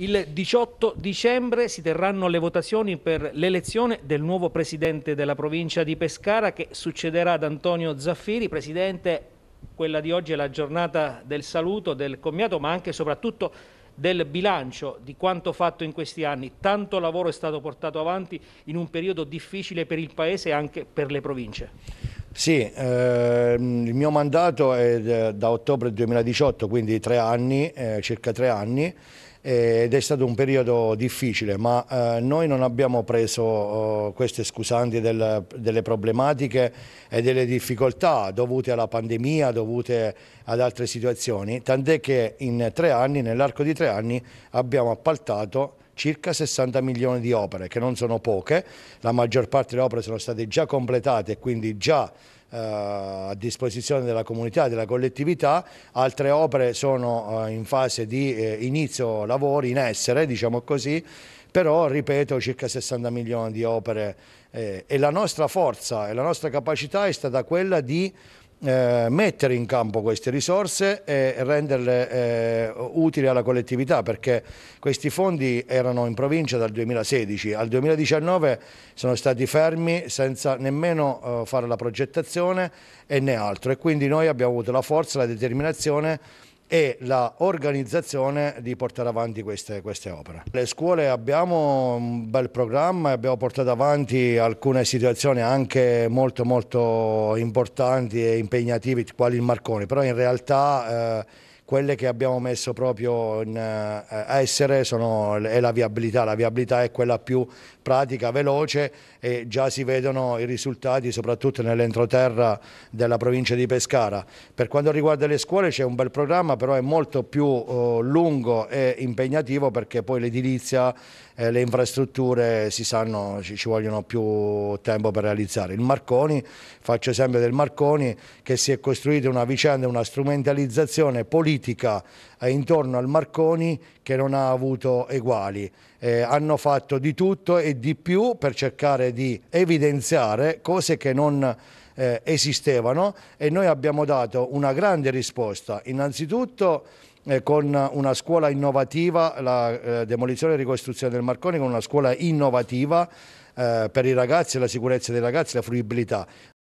Il 18 dicembre si terranno le votazioni per l'elezione del nuovo presidente della provincia di Pescara che succederà ad Antonio Zaffiri. Presidente, quella di oggi è la giornata del saluto, del commiato, ma anche e soprattutto del bilancio di quanto fatto in questi anni. Tanto lavoro è stato portato avanti in un periodo difficile per il Paese e anche per le province. Sì, eh, il mio mandato è da ottobre 2018, quindi tre anni, eh, circa tre anni, ed è stato un periodo difficile, ma eh, noi non abbiamo preso oh, queste scusanti del, delle problematiche e delle difficoltà dovute alla pandemia, dovute ad altre situazioni, tant'è che in tre anni, nell'arco di tre anni, abbiamo appaltato circa 60 milioni di opere, che non sono poche, la maggior parte delle opere sono state già completate e quindi già eh, a disposizione della comunità, della collettività, altre opere sono eh, in fase di eh, inizio lavori, in essere, diciamo così, però ripeto circa 60 milioni di opere e la nostra forza e la nostra capacità è stata quella di eh, mettere in campo queste risorse e renderle eh, utili alla collettività perché questi fondi erano in provincia dal 2016 al 2019 sono stati fermi senza nemmeno eh, fare la progettazione e né altro e quindi noi abbiamo avuto la forza, la determinazione e l'organizzazione di portare avanti queste, queste, opere. Le scuole abbiamo un bel programma, e abbiamo portato avanti alcune situazioni anche molto molto importanti e impegnative quali il Marconi, però in realtà eh, quelle che abbiamo messo proprio in, eh, a essere sono, è la viabilità, la viabilità è quella più pratica, veloce e già si vedono i risultati soprattutto nell'entroterra della provincia di Pescara. Per quanto riguarda le scuole c'è un bel programma però è molto più eh, lungo e impegnativo perché poi l'edilizia, eh, le infrastrutture si sanno ci, ci vogliono più tempo per realizzare. Il Marconi, faccio esempio del Marconi che si è costruita una vicenda, una strumentalizzazione politica politica eh, intorno al Marconi che non ha avuto eguali. Eh, hanno fatto di tutto e di più per cercare di evidenziare cose che non eh, esistevano e noi abbiamo dato una grande risposta. Innanzitutto eh, con una scuola innovativa, la eh, demolizione e ricostruzione del Marconi con una scuola innovativa eh, per i ragazzi, la sicurezza dei ragazzi, la fruibilità,